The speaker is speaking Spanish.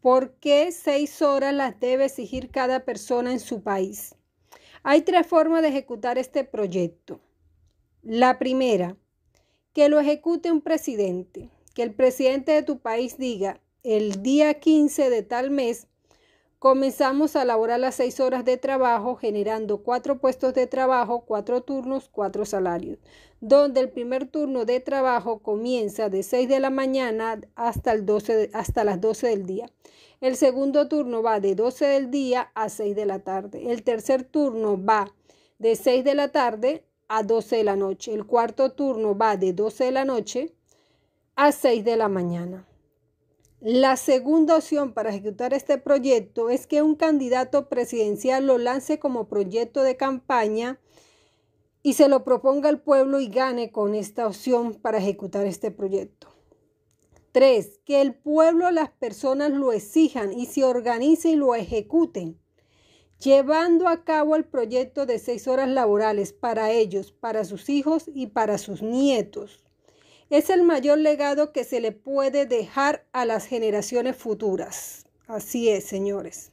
¿Por qué seis horas las debe exigir cada persona en su país? Hay tres formas de ejecutar este proyecto. La primera, que lo ejecute un presidente, que el presidente de tu país diga, el día 15 de tal mes Comenzamos a laborar las seis horas de trabajo, generando cuatro puestos de trabajo, cuatro turnos, cuatro salarios, donde el primer turno de trabajo comienza de 6 de la mañana hasta, el hasta las 12 del día. El segundo turno va de 12 del día a seis de la tarde. El tercer turno va de seis de la tarde a 12 de la noche. El cuarto turno va de 12 de la noche a seis de la mañana. La segunda opción para ejecutar este proyecto es que un candidato presidencial lo lance como proyecto de campaña y se lo proponga al pueblo y gane con esta opción para ejecutar este proyecto. Tres, Que el pueblo, las personas lo exijan y se organice y lo ejecuten, llevando a cabo el proyecto de seis horas laborales para ellos, para sus hijos y para sus nietos es el mayor legado que se le puede dejar a las generaciones futuras. Así es, señores.